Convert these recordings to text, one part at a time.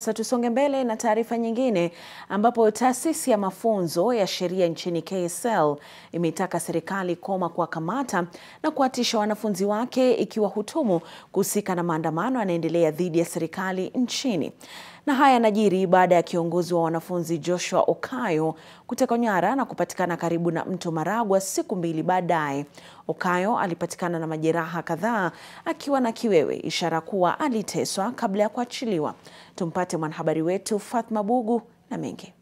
Sasa tusonge mbele na taarifa nyingine ambapo taasisi ya mafunzo ya sheria nchini KSL imeitaka serikali koma kuwakamata na kuwatisha wanafunzi wake ikiwa hutumu kuhusika na maandamano yanaendelea dhidi ya serikali nchini. Na haya yanajiri baada ya kiongozi wa wanafunzi Joshua Okayo kutekwa nyara na kupatikana karibu na mto Maragwa siku mbili baadaye. Okayo alipatikana na majeraha kadhaa akiwa na kiwewe, ishara kuwa aliteswa kabla ya kuachiliwa. Tumpate mwanahabari wetu Fatma Bugu na mengi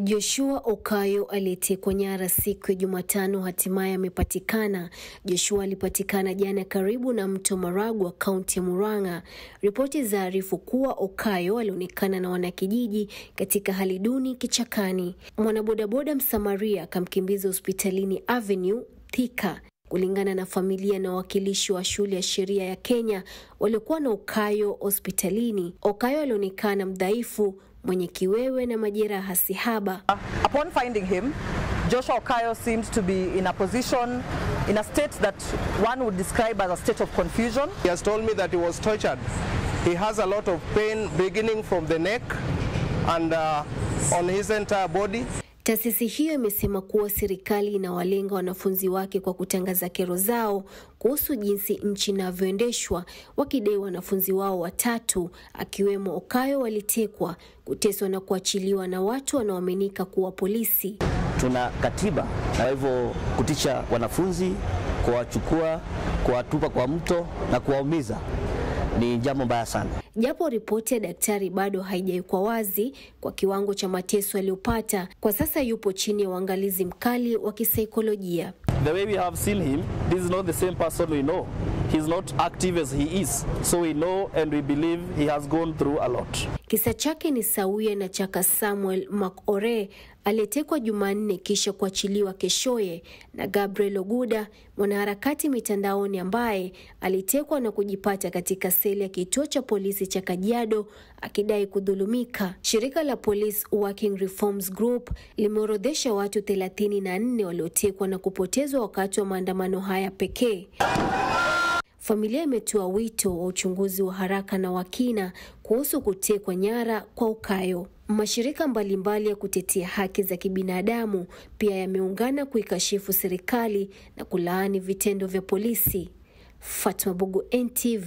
Joshua Okayo aliyetekwa nyara siku ya Jumatano hatimaye amepatikana. Joshua alipatikana jana karibu na mto wa kaunti ya Murang'a. Ripoti zaarifu kuwa Okayo alionekana na wanakijiji katika hali duni kichakani. Mwanabodaboda Msamaria akamkimbiza hospitalini Avenue Thika. Kulingana na familia na wawakilishi wa shule ya sheria ya Kenya waliokuwa na Okayo hospitalini, Okayo alionekana mdhaifu, mwenye kiwewe na majeraha sihaba. Upon finding him, Joshua Okayo seemed to be in a position in a state that one would describe as a state of confusion. He has told me that he was tortured. He has a lot of pain beginning from the neck and uh, on his entire body. Taasisi hiyo imesema kuwa serikali inawalenga wanafunzi wake kwa kutangaza kero zao kuhusu jinsi nchi inavyoendeshwa, wakidai wanafunzi wao watatu akiwemo Okayo walitekwa, kuteswa na kuachiliwa na watu wanaoaminika kuwa polisi. Tuna katiba na hivyo kutisha wanafunzi, kuwachukua, kuwatupa kwa mto na kuwaumiza ni jambo mbaya sana. Japo ripoti ya daktari bado haijawekwa wazi kwa kiwango cha mateso aliyopata, kwa sasa yupo chini ya uangalizi mkali wa kisaikolojia. The way we have seen him, this is not the same person we know he's not active as he is. So we know and we believe he has gone through a lot. Kisa chake ni sawia na chaka Samuel Makore aliyetekwa Jumanne kisha kuachiliwa keshoye na Gabriel Oguda, mwanaharakati mitandaoni ambaye alitekwa na kujipata katika seli ya kituo cha polisi cha Kajiado akidai kudhulumika. Shirika la Police Working Reforms Group limeorodhesha watu 34 waliotekwa na kupotezwa wakati wa maandamano haya pekee. Familia imetoa wito wa uchunguzi wa haraka na wa kina kuhusu kutekwa nyara kwa Ukayo. Mashirika mbalimbali mbali ya kutetea haki za kibinadamu pia yameungana kuikashifu serikali na kulaani vitendo vya polisi. Fatma Bugu NTV.